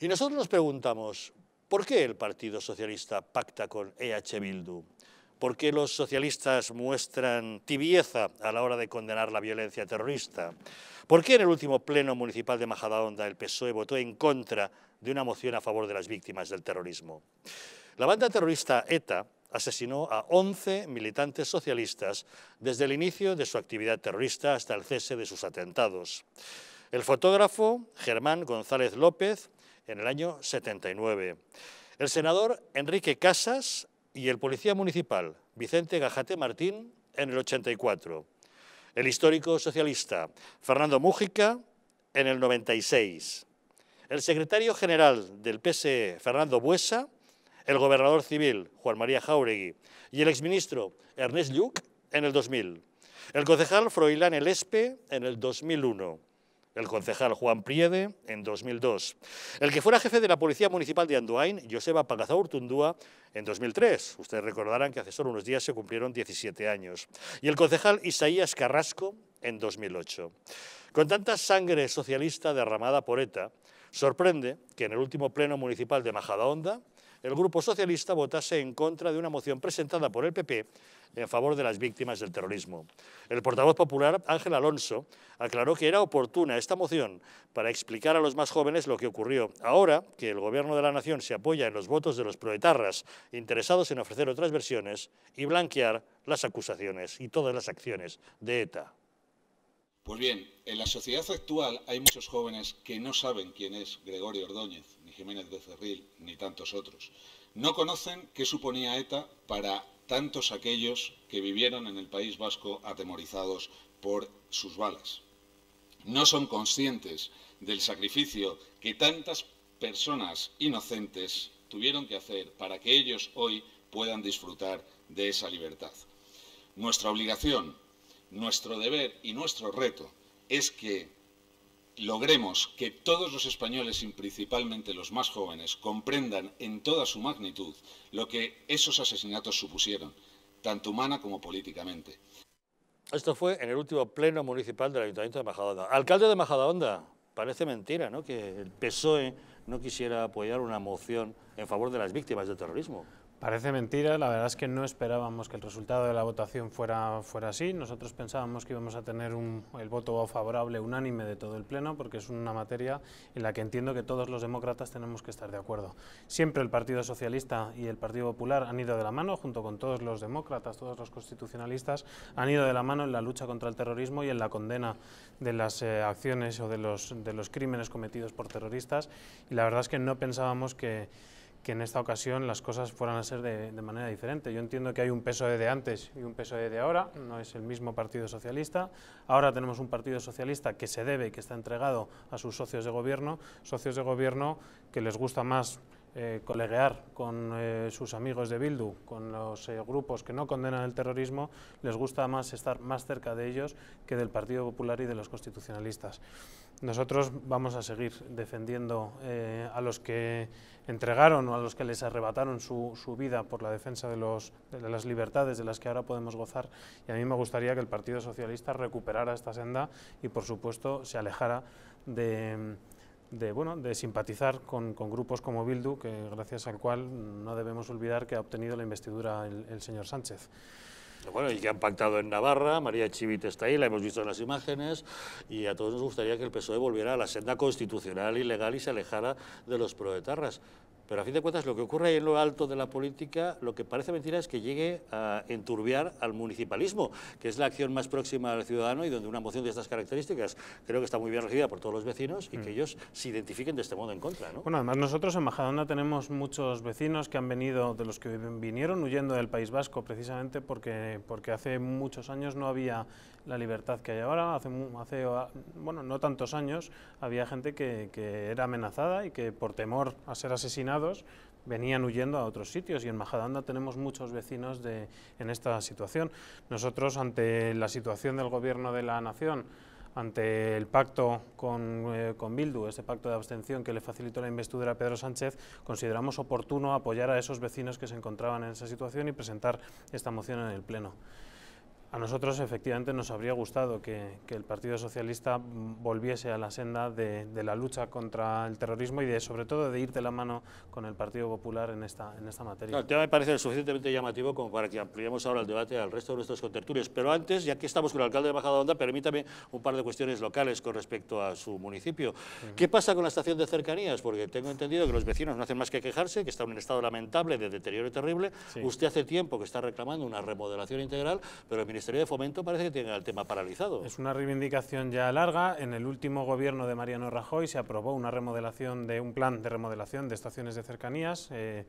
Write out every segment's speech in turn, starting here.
Y nosotros nos preguntamos, ¿por qué el Partido Socialista pacta con EH Bildu? ¿Por qué los socialistas muestran tibieza a la hora de condenar la violencia terrorista? ¿Por qué en el último pleno municipal de Majadahonda el PSOE votó en contra de una moción a favor de las víctimas del terrorismo? La banda terrorista ETA asesinó a 11 militantes socialistas desde el inicio de su actividad terrorista hasta el cese de sus atentados. El fotógrafo Germán González López en el año 79. El senador Enrique Casas y el policía municipal Vicente Gajate Martín en el 84. El histórico socialista Fernando Mújica en el 96. El secretario general del PSE Fernando Buesa, el gobernador civil Juan María Jauregui y el exministro Ernest Lluc en el 2000. El concejal Froilán Espe, en el 2001 el concejal Juan Priede, en 2002. El que fuera jefe de la Policía Municipal de Anduain, Joseba Pagazaurtundúa, en 2003. Ustedes recordarán que hace solo unos días se cumplieron 17 años. Y el concejal Isaías Carrasco, en 2008. Con tanta sangre socialista derramada por ETA, sorprende que en el último pleno municipal de Majadahonda, el Grupo Socialista votase en contra de una moción presentada por el PP en favor de las víctimas del terrorismo. El portavoz popular, Ángel Alonso, aclaró que era oportuna esta moción para explicar a los más jóvenes lo que ocurrió. Ahora que el Gobierno de la Nación se apoya en los votos de los proetarras interesados en ofrecer otras versiones y blanquear las acusaciones y todas las acciones de ETA. Pues bien, en la sociedad actual hay muchos jóvenes que no saben quién es Gregorio Ordóñez, Jiménez Becerril ni tantos otros, no conocen qué suponía ETA para tantos aquellos que vivieron en el País Vasco atemorizados por sus balas. No son conscientes del sacrificio que tantas personas inocentes tuvieron que hacer para que ellos hoy puedan disfrutar de esa libertad. Nuestra obligación, nuestro deber y nuestro reto es que logremos que todos los españoles y principalmente los más jóvenes comprendan en toda su magnitud lo que esos asesinatos supusieron, tanto humana como políticamente. Esto fue en el último pleno municipal del Ayuntamiento de Majadahonda. Alcalde de Majadahonda, parece mentira ¿no? que el PSOE no quisiera apoyar una moción en favor de las víctimas del terrorismo. Parece mentira, la verdad es que no esperábamos que el resultado de la votación fuera, fuera así. Nosotros pensábamos que íbamos a tener el voto favorable unánime de todo el Pleno, porque es una materia en la que entiendo que todos los demócratas tenemos que estar de acuerdo. Siempre el Partido Socialista y el Partido Popular han ido de la mano, junto con todos los demócratas, todos los constitucionalistas, han ido de la mano en la lucha contra el terrorismo y en la condena de las eh, acciones o de los, de los crímenes cometidos por terroristas. Y la verdad es que no pensábamos que que en esta ocasión las cosas fueran a ser de, manera diferente. Yo entiendo que hay un peso e de antes y un peso e de ahora, no es el mismo Partido Socialista. Ahora tenemos un Partido Socialista que se debe y que está entregado a sus socios de gobierno, socios de gobierno que les gusta más eh, coleguear con eh, sus amigos de Bildu, con los eh, grupos que no condenan el terrorismo, les gusta más estar más cerca de ellos que del Partido Popular y de los constitucionalistas. Nosotros vamos a seguir defendiendo eh, a los que entregaron o a los que les arrebataron su, vida por la defensa de, las libertades de las que ahora podemos gozar y a mí me gustaría que el Partido Socialista recuperara esta senda y por supuesto se alejara de, bueno, de simpatizar con, grupos como Bildu, que gracias al cual no debemos olvidar que ha obtenido la investidura el señor Sánchez. Bueno, y que han pactado en Navarra, María Chivite está ahí, la hemos visto en las imágenes, y a todos nos gustaría que el PSOE volviera a la senda constitucional y legal y se alejara de los proetarras. Pero a fin de cuentas lo que ocurre ahí en lo alto de la política, lo que parece mentira es que llegue a enturbiar al municipalismo, que es la acción más próxima al ciudadano y donde una moción de estas características creo que está muy bien recibida por todos los vecinos y que mm. ellos se identifiquen de este modo en contra. Bueno, además nosotros en Majadahonda tenemos muchos vecinos que han venido, de los que vinieron huyendo del País Vasco precisamente porque, porque hace muchos años no había la libertad que hay ahora, hace, hace ah, bueno, no tantos años había gente que, que era amenazada y que por temor a ser asesinada venían huyendo a otros sitios y en Majadanda tenemos muchos vecinos de, en esta situación. Nosotros ante la situación del gobierno de la nación ante el pacto con, eh, con, Bildu, ese pacto de abstención que le facilitó la investidura a Pedro Sánchez, consideramos oportuno apoyar a esos vecinos que se encontraban en esa situación y presentar esta moción en el Pleno. A nosotros efectivamente nos habría gustado que, el Partido Socialista volviese a la senda de, la lucha contra el terrorismo y de sobre todo de ir de la mano con el Partido Popular en esta, en esta materia. el tema me parece suficientemente llamativo como para que ampliemos ahora el debate al resto de nuestros contertulios, pero antes, ya que estamos con el alcalde de Bajada Onda, permítame un par de cuestiones locales con respecto a su municipio. ¿Qué pasa con la estación de cercanías? Porque tengo entendido que los vecinos no hacen más que quejarse, que está en un estado lamentable de deterioro terrible. Usted hace tiempo que está reclamando una remodelación integral, pero el Ministerio de Fomento parece que tiene el tema paralizado. Es una reivindicación ya larga. En el último gobierno de Mariano Rajoy se aprobó una remodelación de un plan de remodelación de estaciones de cercanías eh,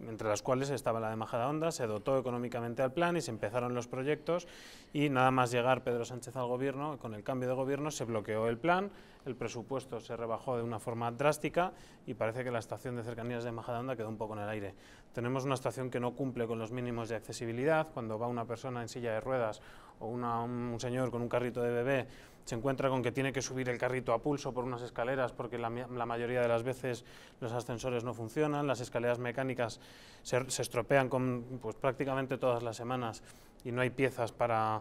entre las cuales estaba la de Majadahonda, se dotó económicamente al plan y se empezaron los proyectos y nada más llegar Pedro Sánchez al gobierno, con el cambio de gobierno se bloqueó el plan, el presupuesto se rebajó de una forma drástica y parece que la estación de cercanías de Majadahonda quedó un poco en el aire. Tenemos una estación que no cumple con los mínimos de accesibilidad, cuando va una persona en silla de ruedas o un señor con un carrito de bebé se encuentra con que tiene que subir el carrito a pulso por unas escaleras porque la, mayoría de las veces los ascensores no funcionan, las escaleras mecánicas se, estropean con, pues, prácticamente todas las semanas y no hay piezas para,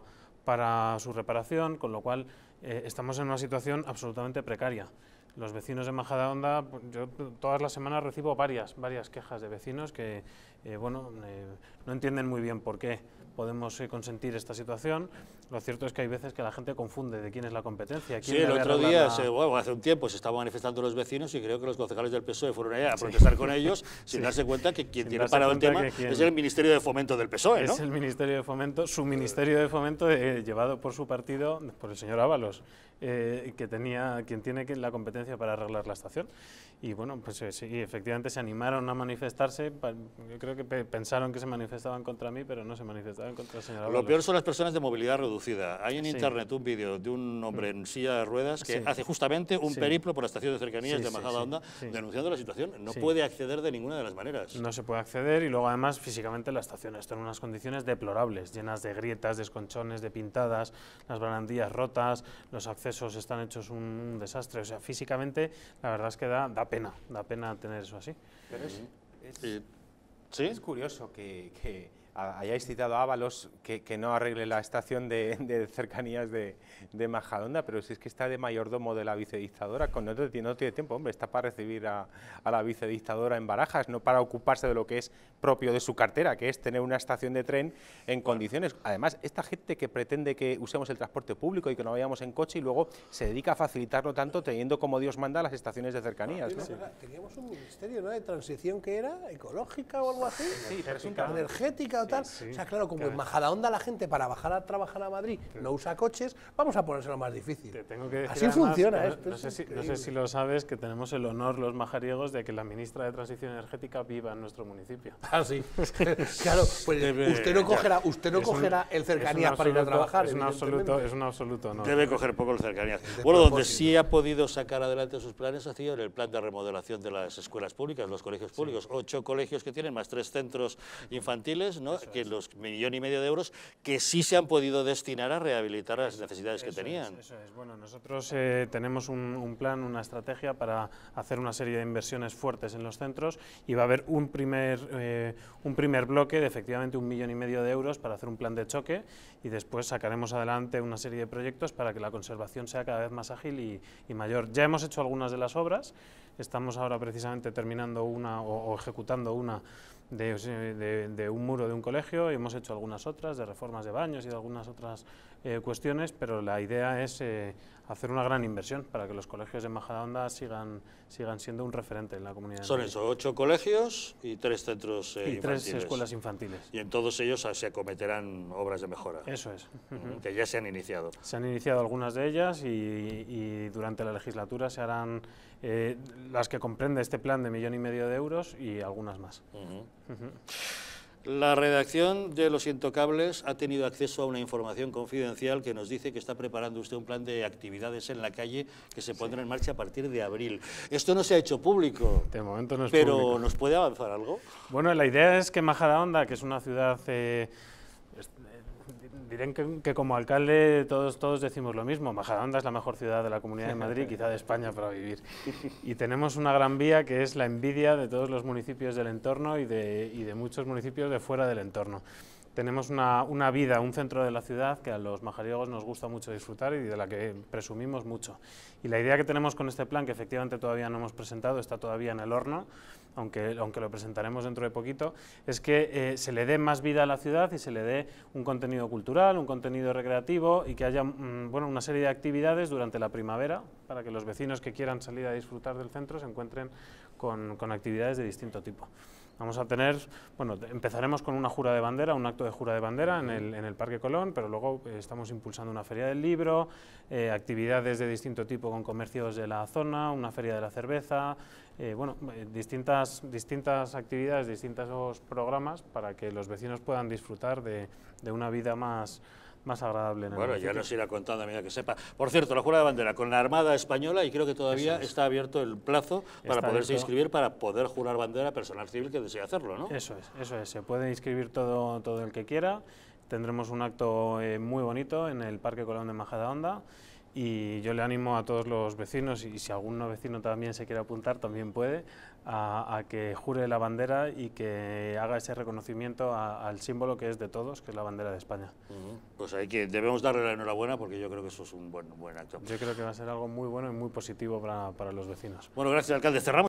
su reparación, con lo cual eh, estamos en una situación absolutamente precaria. Los vecinos de Majadahonda, pues, yo todas las semanas recibo varias, varias quejas de vecinos que, eh, bueno, eh, no entienden muy bien por qué podemos eh, consentir esta situación. Lo cierto es que hay veces que la gente confunde de quién es la competencia. sí, el otro día, hace un tiempo, se estaban manifestando los vecinos y creo que los concejales del PSOE fueron allá a protestar con ellos sin darse cuenta que quien tiene parado el tema es el Ministerio de Fomento del PSOE, Es el Ministerio de Fomento, su Ministerio de Fomento llevado por su partido, por el señor Ábalos, que tenía, quien tiene la competencia para arreglar la estación. Y bueno, pues sí, efectivamente se animaron a manifestarse, yo creo que pensaron que se manifestaban contra mí, pero no se manifestaban contra el señor Lo peor son las personas de movilidad reducida. Hay en internet un vídeo de un hombre en silla de ruedas que hace justamente un periplo por la estación de cercanías de Majada Onda denunciando la situación. No puede acceder de ninguna de las maneras. No se puede acceder y luego además físicamente la estación está en unas condiciones deplorables, llenas de grietas, de esconchones, de pintadas, las barandillas rotas, los accesos están hechos un desastre. O sea, físicamente la verdad es que da, pena, da pena tener eso así. Pero es... Eh, ¿Sí? Es curioso que, que hayáis citado a Ábalos que, no arregle la estación de, cercanías de, de, Majadonda, pero si es que está de mayordomo de la vicedictadora, con, no, tiene tiempo, hombre, está para recibir a, a, la vicedictadora en Barajas, no para ocuparse de lo que es propio de su cartera, que es tener una estación de tren en condiciones. Además, esta gente que pretende que usemos el transporte público y que no vayamos en coche y luego se dedica a facilitarlo tanto teniendo como Dios manda las estaciones de cercanías. Ah, teníamos un ministerio de transición que era ecológica o algo así, sí, energética o tal. o sea, claro, como en Majadahonda la gente para bajar a trabajar a Madrid no usa coches, vamos a ponérselo más difícil. Así funciona. ¿eh? no, sé si, lo sabes, que tenemos el honor los majariegos de que la ministra de Transición Energética viva en nuestro municipio. Ah, sí. claro, pues usted no cogerá, usted no cogerá el cercanías para ir a trabajar. Es un absoluto, es un absoluto no. Debe coger poco el cercanías. Bueno, donde sí ha podido sacar adelante sus planes ha sido el plan de remodelación de las escuelas públicas, los colegios públicos. Ocho colegios que tienen, más tres centros infantiles, ¿no? que los millón y medio de euros que sí se han podido destinar a rehabilitar las necesidades que tenían. Bueno, nosotros eh, tenemos un, plan, una estrategia para hacer una serie de inversiones fuertes en los centros y va a haber un primer, eh, un primer bloque de efectivamente un millón y medio de euros para hacer un plan de choque y después sacaremos adelante una serie de proyectos para que la conservación sea cada vez más ágil y, mayor. Ya hemos hecho algunas de las obras, estamos ahora precisamente terminando una o ejecutando una de, un muro de un colegio y hemos hecho algunas otras, de reformas de baños y de algunas otras eh, cuestiones, pero la idea es eh, hacer una gran inversión para que los colegios de Majadahonda sigan, sigan siendo un referente en la comunidad. Son eso, ocho colegios y tres centros eh, y tres escuelas infantiles. Y en todos ellos se acometerán obras de mejora. Eso es. Mm, que ya se han iniciado. Se han iniciado algunas de ellas y, durante la legislatura se harán eh, las que comprende este plan de millón y medio de euros y algunas más. La redacción de Los Intocables ha tenido acceso a una información confidencial que nos dice que está preparando usted un plan de actividades en la calle que se pondrá en marcha a partir de abril. Esto no se ha hecho público. De momento no es pero ¿Pero nos puede avanzar algo? Bueno, la idea es que onda, que es una ciudad... Eh, dirán que, como alcalde todos, todos decimos lo mismo. Majadahonda es la mejor ciudad de la Comunidad de Madrid, quizá de España para vivir. Y tenemos una gran vía que es la envidia de todos los municipios del entorno y de, y de muchos municipios de fuera del entorno. Tenemos una, una, vida, un centro de la ciudad que a los majariegos nos gusta mucho disfrutar y de la que presumimos mucho. Y la idea que tenemos con este plan, que efectivamente todavía no hemos presentado, está todavía en el horno, aunque, aunque lo presentaremos dentro de poquito, es que eh, se le dé más vida a la ciudad y se le dé un contenido cultural, un contenido recreativo y que haya mm, bueno, una serie de actividades durante la primavera para que los vecinos que quieran salir a disfrutar del centro se encuentren con, actividades de distinto tipo. Vamos a tener, bueno, empezaremos con una jura de bandera, un acto de jura de bandera en el, Parque Colón, pero luego eh, estamos impulsando una feria del libro, eh, actividades de distinto tipo con comercios de la zona, una feria de la cerveza, eh, bueno, eh, distintas, distintas actividades, distintos programas para que los vecinos puedan disfrutar de, una vida más, más agradable. En bueno, ya nos irá contando a medida que sepa. Por cierto, la Jura de Bandera con la Armada Española, y creo que todavía está abierto el plazo para poderse inscribir, para poder jurar bandera personal civil que desee hacerlo, ¿no? Eso es, eso es. Se puede inscribir todo, todo el que quiera. Tendremos un acto eh, muy bonito en el Parque Colón de Majadahonda y yo le animo a todos los vecinos y si algún vecino también se quiere apuntar, también puede, a, que jure la bandera y que haga ese reconocimiento al símbolo que es de todos, que es la bandera de España. Pues hay que, debemos darle la enhorabuena porque yo creo que eso es un buen, buen acto. Yo creo que va a ser algo muy bueno y muy positivo para, para los vecinos. Bueno, gracias alcalde. Cerramos.